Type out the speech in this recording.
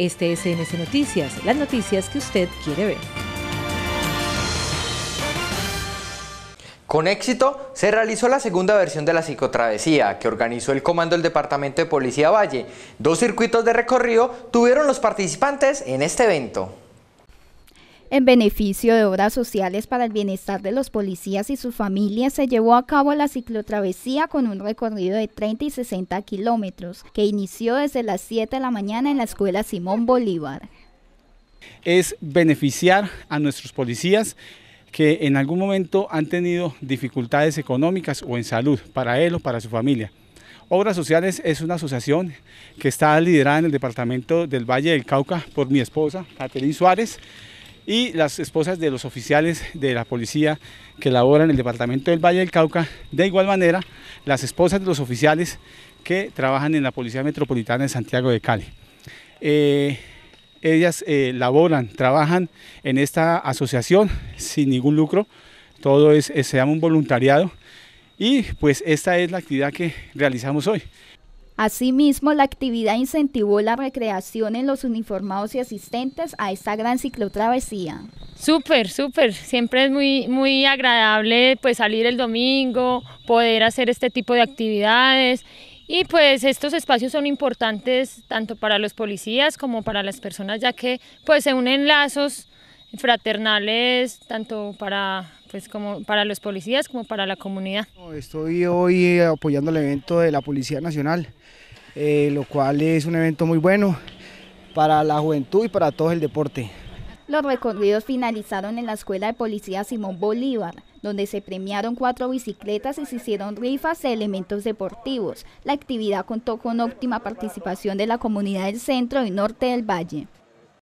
Este es Noticias, las noticias que usted quiere ver. Con éxito se realizó la segunda versión de la psicotravesía que organizó el comando del Departamento de Policía Valle. Dos circuitos de recorrido tuvieron los participantes en este evento. En beneficio de obras sociales para el bienestar de los policías y su Familia, se llevó a cabo la ciclotravesía con un recorrido de 30 y 60 kilómetros, que inició desde las 7 de la mañana en la Escuela Simón Bolívar. Es beneficiar a nuestros policías que en algún momento han tenido dificultades económicas o en salud, para él o para su familia. Obras Sociales es una asociación que está liderada en el departamento del Valle del Cauca por mi esposa, Caterine Suárez, y las esposas de los oficiales de la policía que laboran en el departamento del Valle del Cauca, de igual manera las esposas de los oficiales que trabajan en la Policía Metropolitana de Santiago de Cali. Eh, ellas eh, laboran, trabajan en esta asociación sin ningún lucro, todo eh, se llama un voluntariado y pues esta es la actividad que realizamos hoy. Asimismo, la actividad incentivó la recreación en los uniformados y asistentes a esta gran ciclotravesía. Súper, súper. Siempre es muy, muy agradable pues, salir el domingo, poder hacer este tipo de actividades y pues estos espacios son importantes tanto para los policías como para las personas, ya que pues se unen lazos fraternales tanto para, pues, como para los policías como para la comunidad. Estoy hoy eh, apoyando el evento de la Policía Nacional, eh, lo cual es un evento muy bueno para la juventud y para todo el deporte. Los recorridos finalizaron en la Escuela de Policía Simón Bolívar, donde se premiaron cuatro bicicletas y se hicieron rifas de elementos deportivos. La actividad contó con óptima participación de la comunidad del centro y norte del valle.